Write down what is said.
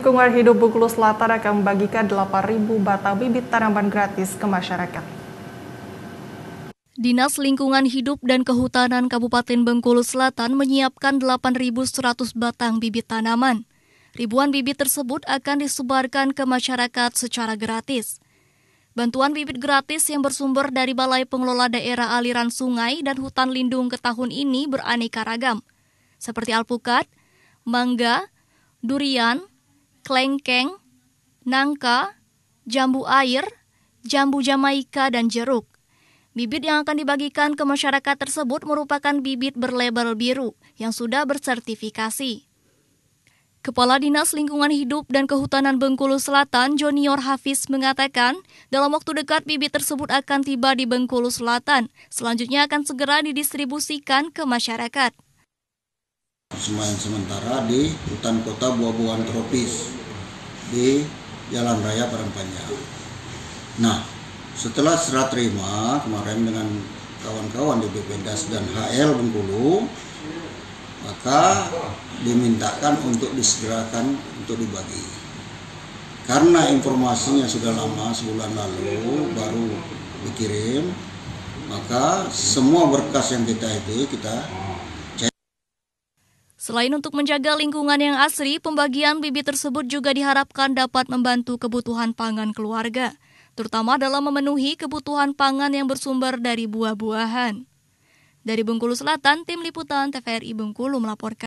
Lingkungan Hidup Bengkulu Selatan akan membagikan 8.000 batang bibit tanaman gratis ke masyarakat. Dinas Lingkungan Hidup dan Kehutanan Kabupaten Bengkulu Selatan menyiapkan 8.100 batang bibit tanaman. Ribuan bibit tersebut akan disebarkan ke masyarakat secara gratis. Bantuan bibit gratis yang bersumber dari Balai Pengelola Daerah Aliran Sungai dan Hutan Lindung ke tahun ini beraneka ragam, seperti alpukat, mangga, durian, klengkeng, nangka, jambu air, jambu jamaika, dan jeruk. Bibit yang akan dibagikan ke masyarakat tersebut merupakan bibit berlabel biru yang sudah bersertifikasi. Kepala Dinas Lingkungan Hidup dan Kehutanan Bengkulu Selatan, Jonior Hafiz, mengatakan dalam waktu dekat bibit tersebut akan tiba di Bengkulu Selatan. Selanjutnya akan segera didistribusikan ke masyarakat persemayan sementara di hutan kota buah-buahan tropis di Jalan Raya Panjang. Nah, setelah serah terima kemarin dengan kawan-kawan di BPDAS dan HL Bengkulu, maka dimintakan untuk disegerakan untuk dibagi. Karena informasinya sudah lama sebulan lalu baru dikirim, maka semua berkas yang kita itu kita Selain untuk menjaga lingkungan yang asri, pembagian bibit tersebut juga diharapkan dapat membantu kebutuhan pangan keluarga, terutama dalam memenuhi kebutuhan pangan yang bersumber dari buah-buahan. Dari Bengkulu Selatan, Tim Liputan TVRI Bengkulu melaporkan.